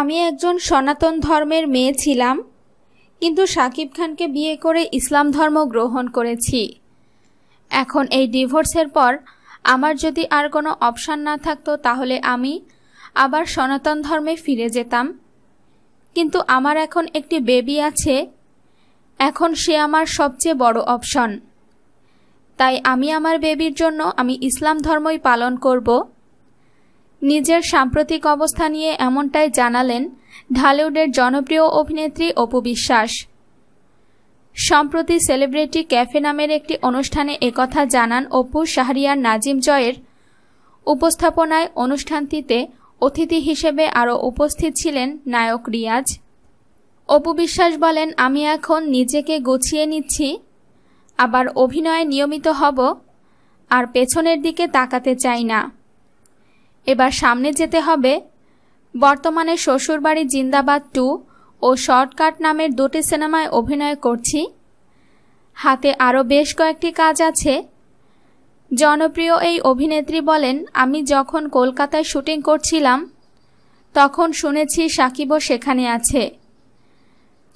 আমি একজন সনাতন ধর্মের মেয়ে ছিলাম কিন্তু সাকিব খানকে বিয়ে করে ইসলাম ধর্ম গ্রহণ করেছি এখন এই ডিভোর্সের পর আমার যদি আর কোনো অপশান না থাকতো তাহলে আমি আবার সনাতন ধর্মে ফিরে যেতাম কিন্তু আমার এখন একটি বেবি আছে এখন সে আমার সবচেয়ে বড় অপশন তাই আমি আমার বেবির জন্য আমি ইসলাম ধর্মই পালন করব নিজের সাম্প্রতিক অবস্থা নিয়ে এমনটাই জানালেন ঢালিউডের জনপ্রিয় অভিনেত্রী অপু বিশ্বাস সম্প্রতি সেলিব্রিটি ক্যাফে নামের একটি অনুষ্ঠানে একথা জানান অপু শাহরিয়ার নাজিম জয়ের উপস্থাপনায় অনুষ্ঠানটিতে অতিথি হিসেবে আরও উপস্থিত ছিলেন নায়ক রিয়াজ অপু বিশ্বাস বলেন আমি এখন নিজেকে গুছিয়ে নিচ্ছি আবার অভিনয়ে নিয়মিত হব আর পেছনের দিকে তাকাতে চাই না এবার সামনে যেতে হবে বর্তমানে শ্বশুরবাড়ি জিন্দাবাদ টু ও শর্টকাট নামের দুটি সিনেমায় অভিনয় করছি হাতে আরও বেশ কয়েকটি কাজ আছে জনপ্রিয় এই অভিনেত্রী বলেন আমি যখন কলকাতায় শুটিং করছিলাম তখন শুনেছি সাকিবও সেখানে আছে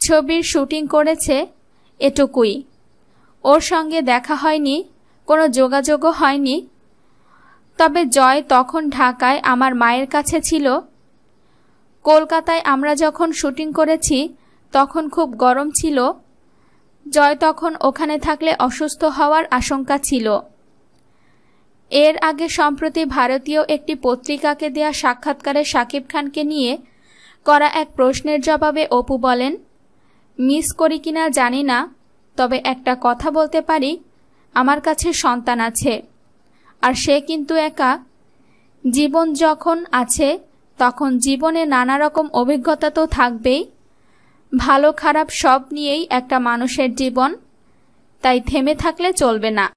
ছবির শুটিং করেছে এটুকুই ওর সঙ্গে দেখা হয়নি কোনো যোগাযোগও হয়নি তবে জয় তখন ঢাকায় আমার মায়ের কাছে ছিল কলকাতায় আমরা যখন শুটিং করেছি তখন খুব গরম ছিল জয় তখন ওখানে থাকলে অসুস্থ হওয়ার আশঙ্কা ছিল এর আগে সম্প্রতি ভারতীয় একটি পত্রিকাকে দেয়া সাক্ষাৎকারে শাকিব খানকে নিয়ে করা এক প্রশ্নের জবাবে অপু বলেন মিস করি কিনা জানি না তবে একটা কথা বলতে পারি আমার কাছে সন্তান আছে আর সে কিন্তু একা জীবন যখন আছে তখন জীবনে নানা রকম অভিজ্ঞতা তো থাকবেই ভালো খারাপ সব নিয়েই একটা মানুষের জীবন তাই থেমে থাকলে চলবে না